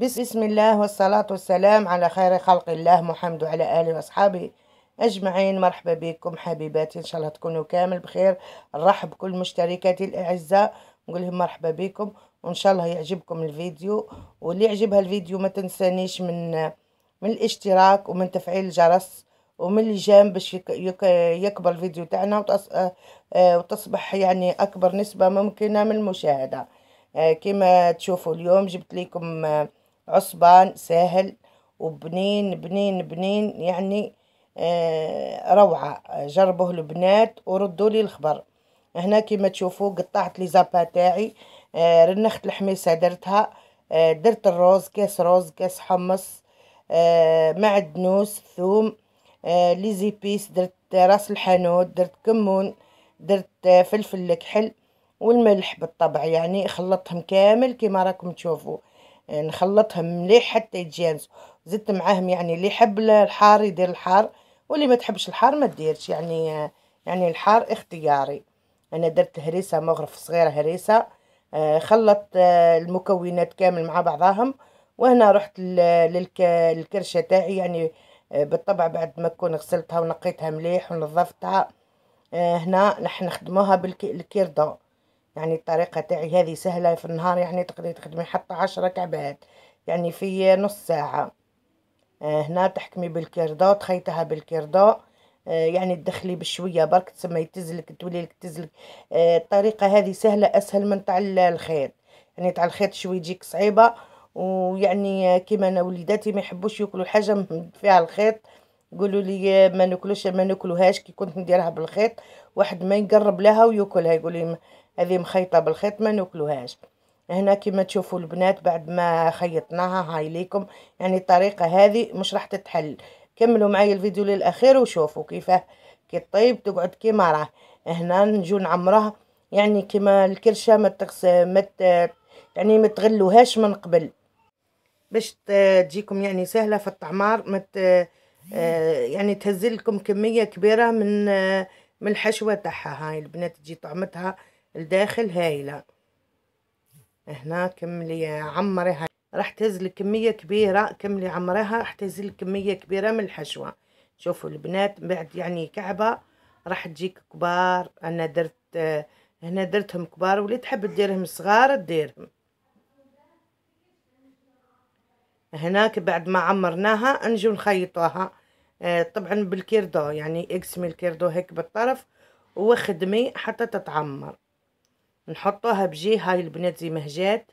بسم الله والصلاة والسلام على خير خلق الله محمد وعلى آله وأصحابه أجمعين مرحبا بكم حبيباتي إن شاء الله تكونوا كامل بخير نرحب بكل مشتركاتي الأعزاء نقول لهم مرحبا بكم وإن شاء الله يعجبكم الفيديو واللي يعجبها الفيديو ما تنسانيش من من الاشتراك ومن تفعيل الجرس ومن اللي جام باش يكبر الفيديو تاعنا آه، وتصبح يعني أكبر نسبة ممكنة من المشاهدة آه، كما تشوفوا اليوم جبت لكم آه، عصبان ساهل وبنين بنين بنين يعني آه روعة جربوه البنات وردوا لي الخبر هنا كما تشوفوا قطعت لي زابا تاعي آه رنخت الحميسة درتها آه درت الروز كاس روز كاس حمص آه معدنوس ثوم آه زيبيس درت راس الحانوت درت كمون درت آه فلفل الكحل والملح بالطبع يعني خلطتهم كامل كما راكم تشوفوا نخلطهم مليح حتى يتجانسوا زدت معاهم يعني اللي يحب الحار يدير الحار واللي ما تحبش الحار ما تديرش يعني يعني الحار اختياري انا درت هريسه مغرف صغيره هريسه آه، خلطت آه، المكونات كامل مع بعضهم وهنا رحت للكرشه تاعي يعني آه، بالطبع بعد ما كون غسلتها ونقيتها مليح ونظفتها هنا نحن نخدموها بالكيردون يعني الطريقة تاعي هذه سهلة في النهار يعني تقدري تخدمي حتى عشرة كعبات يعني في نص ساعة آه هنا تحكمي بالكردو تخيطها بالكردو آه يعني تدخلي بشوية برك تسمى يتزلك تولي لك تزلك آه الطريقة هذه سهلة أسهل من تاع الخيط يعني تاع الخيط شوي تجيك صعيبة ويعني كيما انا وليداتي ما يحبوش ياكلوا حاجه فيها الخيط يقولوا لي ما ناكلوش ما ناكلوهاش كي كنت نديرها بالخيط واحد ما يقرب لها وياكلها يقول لي هذه مخيطه بالخيط ما ناكلوهاش هنا كما تشوفوا البنات بعد ما خيطناها هاي ليكم يعني الطريقه هذه مش راح تتحل كملوا معايا الفيديو للاخير وشوفوا كيفاه كي طيب تقعد كيما راه هنا نجو نعمرها يعني كيما الكرشه ما تغس ما يعني ما تغلوهاش من قبل باش تجيكم يعني سهله في التعمار ما آه، يعني تهزلكم كميه كبيره من آه، من الحشوه تاعها هاي البنات تجي طعمتها لداخل هايلة هنا كملي عمريها راح تهزلي كمية كبيرة كملي عمريها راح تهزلي كمية كبيرة من الحشوة شوفوا البنات بعد يعني كعبة راح تجيك كبار انا درت هنا درتهم كبار واللي تحب ديرهم صغار ديرهم هناك بعد ما عمرناها نجو نخيطوها آه، طبعا بالكيردو يعني اقسمي الكيردو هيك بالطرف وخدمي حتى تتعمر نحطوها بجي هاي البنات زي ما هجات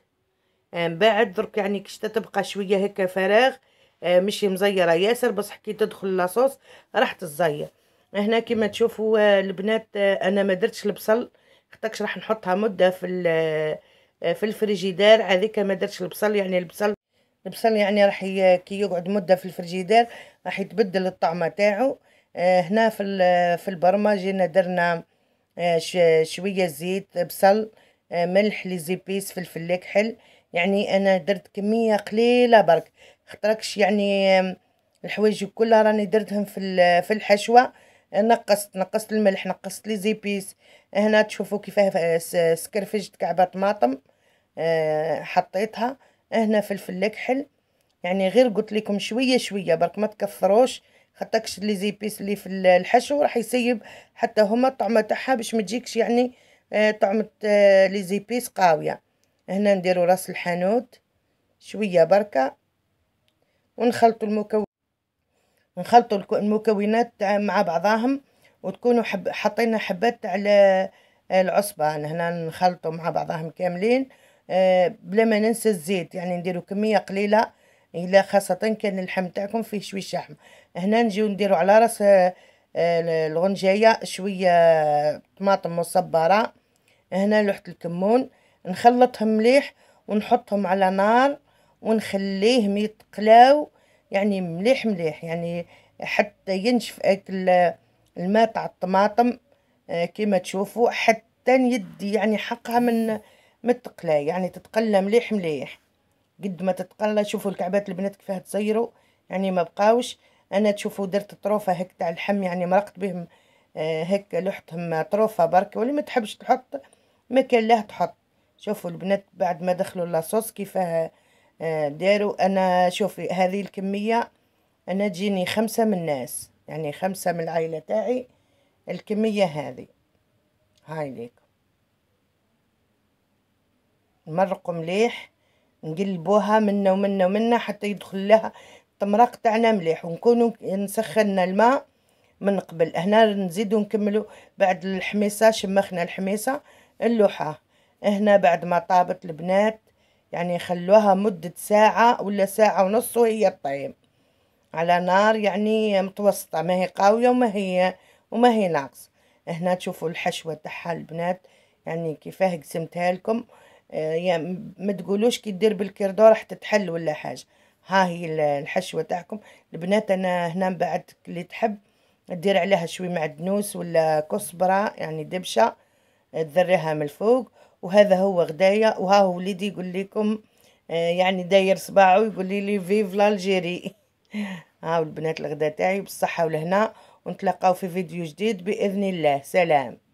آه، من بعد درك يعني كش تبقى شويه هكا فراغ آه، مش مزيره ياسر بصح كي تدخل لاصوص راح تزير هنا كما تشوفوا آه، البنات انا ما درتش البصل اختكش راح نحطها مده في في الفريجيدار هذيك ما درتش البصل يعني البصل البصل يعني راح كي يقعد مده في الفريجيدار راح يتبدل الطعمه تاعو هنا في في البرمجه درنا آه، شوية زيت بصل آه، ملح ليزيبيس فلفل اكحل يعني انا درت كمية قليلة برك خطركش يعني الحوايج كلها راني درتهم في في الحشوة نقصت نقصت الملح نقصت ليزيبيس هنا تشوفوا كيفاه سكرفجت كعبة طماطم آه، حطيتها هنا فلفل اكحل يعني غير قلت لكم شويه شويه برك ما تكثروش خاطرش لي زيبيس اللي في الحشو راح يسيب حتى هما الطعمه تاعها باش ما تجيكش يعني آه، طعمه آه، لي زيبيس قاويه هنا نديرو راس الحانوت شويه بركه ونخلطوا المكون نخلطوا المكونات مع بعضاهم وتكونوا حب... حطينا حبات على العصبان هنا نخلطوا مع بعضهم كاملين آه، بلا ما ننسى الزيت يعني نديروا كميه قليله الا خاصه كان اللحم تاعكم فيه شويه شحم هنا نجيو نديرو على راس آه، الغنجايه شويه آه، طماطم مصبره هنا لوحه الكمون نخلطهم مليح ونحطهم على نار ونخليهم يتقلاو يعني مليح مليح يعني حتى ينشف اكل آه، الماء تاع الطماطم كما تشوفوا حتى يدي يعني حقها من من يعني تتقلى مليح مليح قد ما تتقلى شوفوا الكعبات البنات كيفاه تصيروا يعني ما بقاوش انا تشوفوا درت طروفه هيك تاع اللحم يعني مرقت بهم آه هيك لحتهم طروفه برك واللي ما تحبش تحط ما كان له تحط شوفوا البنات بعد ما دخلوا لاصوص كيفاه آه، داروا انا شوفي هذه الكميه انا تجيني خمسه من الناس يعني خمسه من العائله تاعي الكميه هذه هاي ليكم مرقوا مليح نقلبوها منا ومنا ومنا حتى يدخل لها الطمراق تاعنا مليح ونكونوا نسخنا الماء من قبل هنا نزيدو نكملو بعد الحميصه شمخنا الحميصه اللوحه هنا بعد ما طابت البنات يعني خلوها مدة ساعة ولا ساعة ونص وهي طيب على نار يعني متوسطة ما هي قاوية وما هي وما هي ناقص هنا تشوفوا الحشوة تاعها البنات يعني كيفاه قسمتها لكم آه، يعني ما تقولوش كي دير بالكردو راح تتحل ولا حاجه ها هي الحشوه تاعكم البنات انا هنا من بعد اللي تحب دير عليها شوي معدنوس ولا كزبره يعني دبشه آه، تذريها من الفوق وهذا هو غدايا وها هو وليدي يقول لكم آه، يعني داير صباعه يقول لي فيف لالجيري هاو البنات الغدا تاعي بالصحه ولهنا ونتلاقاو في فيديو جديد باذن الله سلام